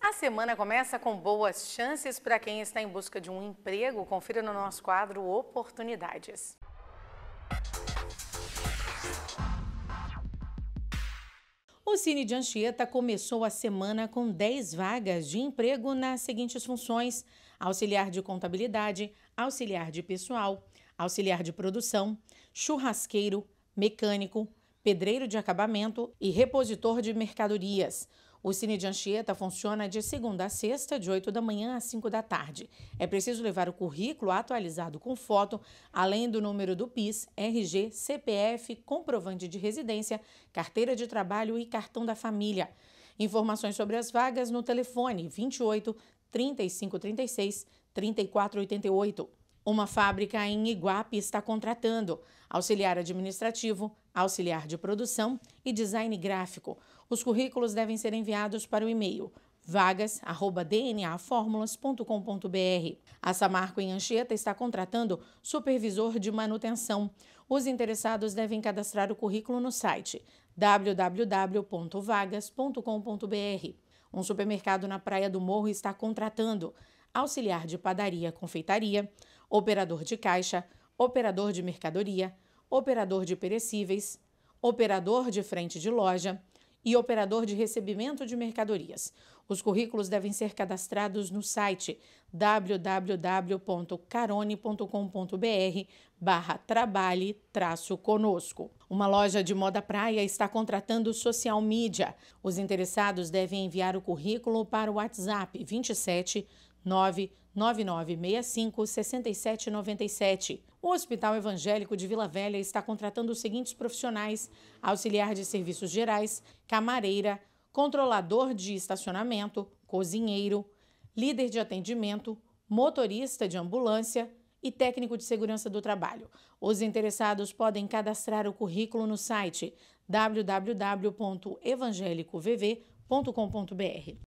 A semana começa com boas chances para quem está em busca de um emprego. Confira no nosso quadro Oportunidades. O Cine de Anchieta começou a semana com 10 vagas de emprego nas seguintes funções: auxiliar de contabilidade, auxiliar de pessoal, auxiliar de produção, churrasqueiro, mecânico, pedreiro de acabamento e repositor de mercadorias. O Cine de Anchieta funciona de segunda a sexta, de 8 da manhã às 5 da tarde. É preciso levar o currículo atualizado com foto, além do número do PIS, RG, CPF, comprovante de residência, carteira de trabalho e cartão da família. Informações sobre as vagas no telefone 28 3536 3488. Uma fábrica em Iguape está contratando auxiliar administrativo, auxiliar de produção e design gráfico. Os currículos devem ser enviados para o e-mail vagas@dnaformulas.com.br. A Samarco em Anchieta está contratando supervisor de manutenção. Os interessados devem cadastrar o currículo no site www.vagas.com.br. Um supermercado na Praia do Morro está contratando auxiliar de padaria, confeitaria, operador de caixa, operador de mercadoria, operador de perecíveis, operador de frente de loja e operador de recebimento de mercadorias. Os currículos devem ser cadastrados no site www.carone.com.br trabalhe conosco. Uma loja de moda praia está contratando social media. Os interessados devem enviar o currículo para o WhatsApp 27 99965 6797. O Hospital Evangélico de Vila Velha está contratando os seguintes profissionais: auxiliar de serviços gerais, camareira, controlador de estacionamento, cozinheiro, líder de atendimento, motorista de ambulância e técnico de segurança do trabalho. Os interessados podem cadastrar o currículo no site www.evangelicovv.com.br.